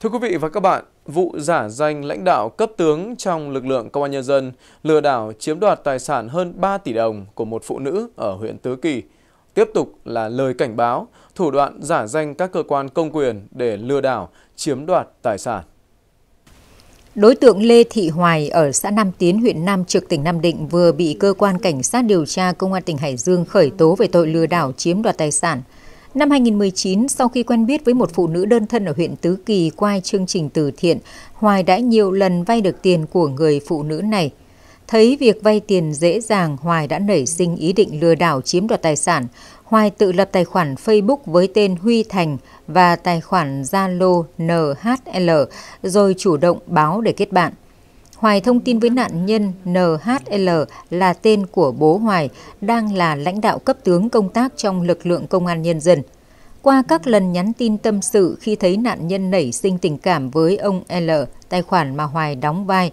Thưa quý vị và các bạn, vụ giả danh lãnh đạo cấp tướng trong lực lượng công an nhân dân lừa đảo chiếm đoạt tài sản hơn 3 tỷ đồng của một phụ nữ ở huyện Tứ Kỳ tiếp tục là lời cảnh báo, thủ đoạn giả danh các cơ quan công quyền để lừa đảo, chiếm đoạt tài sản. Đối tượng Lê Thị Hoài ở xã Nam Tiến, huyện Nam Trực, tỉnh Nam Định vừa bị cơ quan cảnh sát điều tra công an tỉnh Hải Dương khởi tố về tội lừa đảo chiếm đoạt tài sản – Năm 2019, sau khi quen biết với một phụ nữ đơn thân ở huyện Tứ Kỳ qua chương trình từ thiện, Hoài đã nhiều lần vay được tiền của người phụ nữ này. Thấy việc vay tiền dễ dàng, Hoài đã nảy sinh ý định lừa đảo chiếm đoạt tài sản. Hoài tự lập tài khoản Facebook với tên Huy Thành và tài khoản Zalo NHL rồi chủ động báo để kết bạn. Hoài thông tin với nạn nhân NHL là tên của bố Hoài, đang là lãnh đạo cấp tướng công tác trong lực lượng công an nhân dân. Qua các lần nhắn tin tâm sự khi thấy nạn nhân nảy sinh tình cảm với ông L, tài khoản mà Hoài đóng vai,